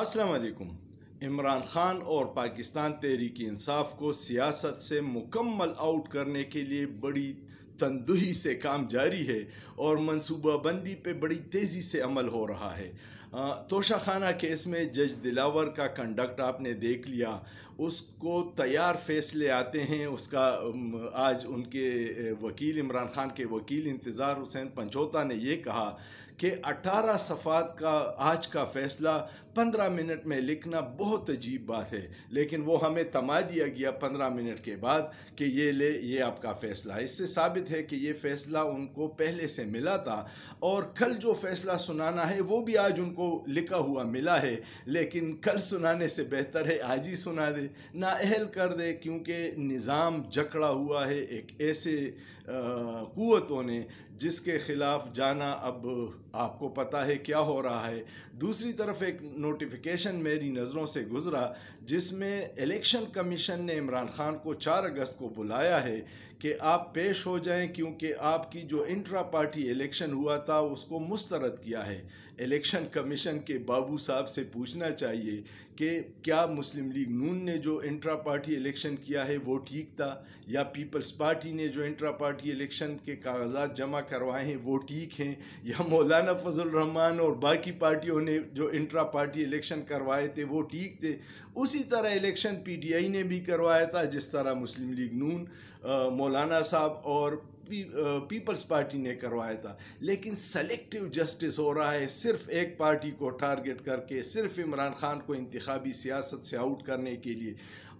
असलकुम इमरान खान और पाकिस्तान तहरीक इंसाफ को सियासत से मुकम्मल आउट करने के लिए बड़ी तंदुही से काम जारी है और मनसूबाबंदी पे बड़ी तेज़ी से अमल हो रहा है तोशा खाना केस में जज दिलावर का कंडक्ट आपने देख लिया उसको तैयार फैसले आते हैं उसका आज उनके वकील इमरान खान के वकील इंतज़ार हुसैन पंचोता ने यह कहा कि 18 सफ़ात का आज का फ़ैसला 15 मिनट में लिखना बहुत अजीब बात है लेकिन वो हमें तमा दिया गया 15 मिनट के बाद कि ये ले ये आपका फ़ैसला इससे साबित है कि ये फ़ैसला उनको पहले से मिला था और कल जो फ़ैसला सुनाना है वो भी आज उनको को लिखा हुआ मिला है लेकिन कल सुनाने से बेहतर है आज ही सुना दे नाअहल कर दे क्योंकि निज़ाम जकड़ा हुआ है एक ऐसे कुतों ने जिसके ख़िलाफ़ जाना अब आपको पता है क्या हो रहा है दूसरी तरफ एक नोटिफिकेशन मेरी नज़रों से गुज़रा जिसमें इलेक्शन कमीशन ने इमरान खान को चार अगस्त को बुलाया है कि आप पेश हो जाएं क्योंकि आपकी जो इंट्रा पार्टी इलेक्शन हुआ था उसको मुस्तरद किया है इलेक्शन कमीशन के बाबू साहब से पूछना चाहिए कि क्या मुस्लिम लीग नून ने जो इंट्रा पार्टी इलेक्शन किया है वो ठीक था या पीपल्स पार्टी ने जो इंट्रा पार्टी इलेक्शन के कागजात जमा करवाए हैं वो ठीक हैं या मौलाना फजल रहमान और बाकी पार्टियों ने जो इंट्रा पार्टी इलेक्शन करवाए थे वो ठीक थे उसी तरह इलेक्शन आई ने भी करवाया था जिस तरह मुस्लिम लीग नून मौलाना मौलाना साहब और पीपल्स पार्टी ने करवाया था लेकिन सेलेक्टिव जस्टिस हो रहा है सिर्फ एक पार्टी को टारगेट करके सिर्फ इमरान खान को इंतबी सियासत से आउट करने के लिए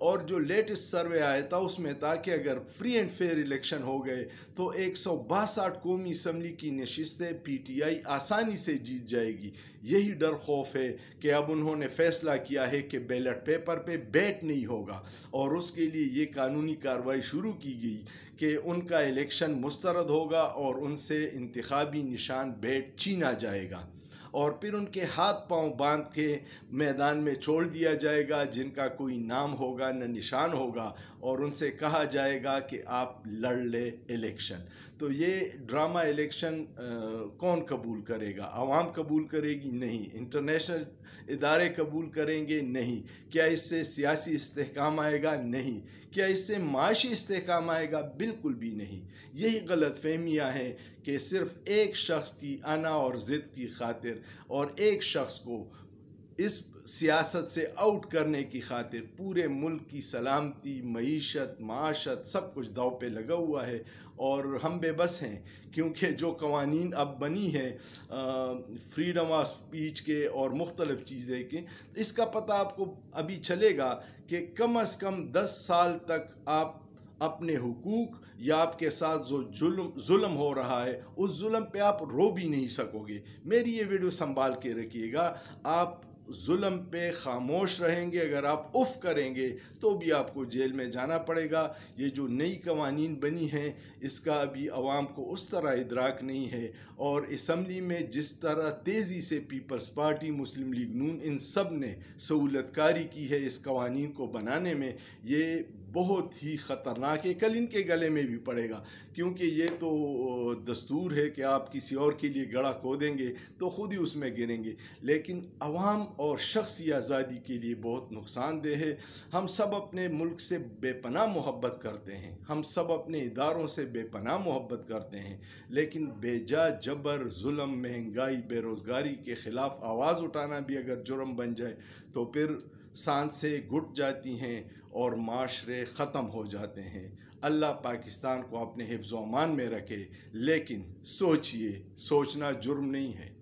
और जो लेटेस्ट सर्वे आया था उसमें था कि अगर फ्री एंड फेयर इलेक्शन हो गए तो एक सौ बासठ कौमी इसम्बली की नशस्तें पीटीआई आसानी से जीत जाएगी यही डर खौफ है कि अब उन्होंने फैसला किया है कि बैलेट पेपर पे बैट नहीं होगा और उसके लिए ये कानूनी कार्रवाई शुरू की गई कि उनका इलेक्शन मुस्तरद होगा और उनसे इंतबी निशान बैट छीना जाएगा और फिर उनके हाथ पांव बांध के मैदान में छोड़ दिया जाएगा जिनका कोई नाम होगा न निशान होगा और उनसे कहा जाएगा कि आप लड़ ले इलेक्शन तो ये ड्रामा इलेक्शन कौन कबूल करेगा आवाम कबूल करेगी नहीं इंटरनेशनल इदारे कबूल करेंगे नहीं क्या इससे सियासी इस्तेकाम आएगा नहीं क्या इससे माशी इसकाम आएगा बिल्कुल भी नहीं यही गलत फहमियाँ हैं कि सिर्फ एक शख्स की आना और ज़िद की खातिर और एक शख्स को इस सियासत से आउट करने की खातिर पूरे मुल्क की सलामती मीशत माशत सब कुछ दाव पे लगा हुआ है और हम बेबस हैं क्योंकि जो कवानीन अब बनी हैं फ्रीडम ऑफ स्पीच के और मुख्तलफ़ चीज़ें के इसका पता आपको अभी चलेगा कि कम अज़ कम दस साल तक आप अपने हकूक़ या आपके साथ जो जुल्म जुल्म हो रहा है उस जुल्म पे आप रो भी नहीं सकोगे मेरी ये वीडियो संभाल के रखिएगा आप जुल्म पे खामोश रहेंगे अगर आप उफ़ करेंगे तो भी आपको जेल में जाना पड़ेगा ये जो नई कवानीन बनी हैं इसका अभी आवाम को उस तरह इदराक नहीं है और इसम्बली में जिस तरह तेज़ी से Peoples Party Muslim League Noon इन सब ने सहूलतकारी की है इस कवानीन को बनाने में ये बहुत ही ख़तरनाक है कल इनके गले में भी पड़ेगा क्योंकि ये तो दस्तूर है कि आप किसी और के लिए गड़ा खोदेंगे तो ख़ुद ही उसमें गिरेंगे लेकिन आवाम और शख्सी आज़ादी के लिए बहुत नुकसानदेह है हम सब अपने मुल्क से बेपना मोहब्बत करते हैं हम सब अपने इदारों से बेपना मोहब्बत करते हैं लेकिन बेजा जबर जुल्म महंगाई बेरोज़गारी के ख़िलाफ़ आवाज़ उठाना भी अगर जुर्म बन जाए तो फिर सांसें घुट जाती हैं और माशरे ख़त्म हो जाते हैं अल्लाह पाकिस्तान को अपने हिफ्ज़ अमान में रखे लेकिन सोचिए सोचना जुर्म नहीं है